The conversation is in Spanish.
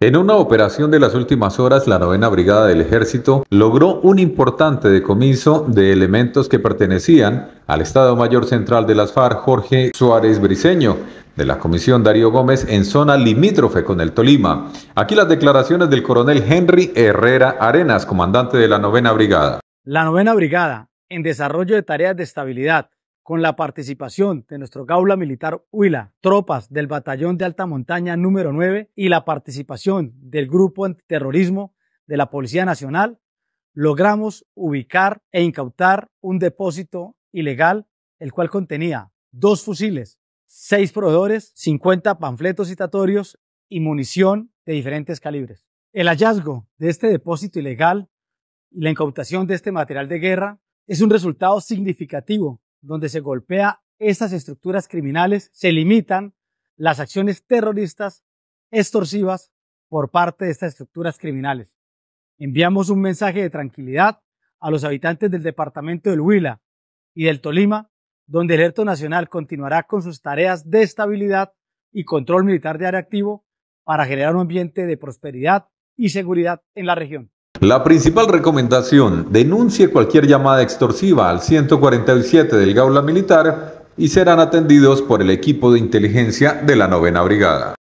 En una operación de las últimas horas, la novena brigada del ejército logró un importante decomiso de elementos que pertenecían al Estado Mayor Central de las FARC, Jorge Suárez Briceño, de la Comisión Darío Gómez en zona limítrofe con el Tolima. Aquí las declaraciones del coronel Henry Herrera Arenas, comandante de la novena brigada. La novena brigada, en desarrollo de tareas de estabilidad, con la participación de nuestro Gaula Militar Huila, tropas del Batallón de Alta Montaña número 9 y la participación del Grupo Antiterrorismo de la Policía Nacional, logramos ubicar e incautar un depósito ilegal, el cual contenía dos fusiles, seis proveedores, 50 panfletos citatorios y munición de diferentes calibres. El hallazgo de este depósito ilegal y la incautación de este material de guerra es un resultado significativo donde se golpea estas estructuras criminales, se limitan las acciones terroristas extorsivas por parte de estas estructuras criminales. Enviamos un mensaje de tranquilidad a los habitantes del departamento del Huila y del Tolima, donde el Ejército Nacional continuará con sus tareas de estabilidad y control militar de área activo para generar un ambiente de prosperidad y seguridad en la región. La principal recomendación, denuncie cualquier llamada extorsiva al 147 del Gaula Militar y serán atendidos por el equipo de inteligencia de la novena brigada.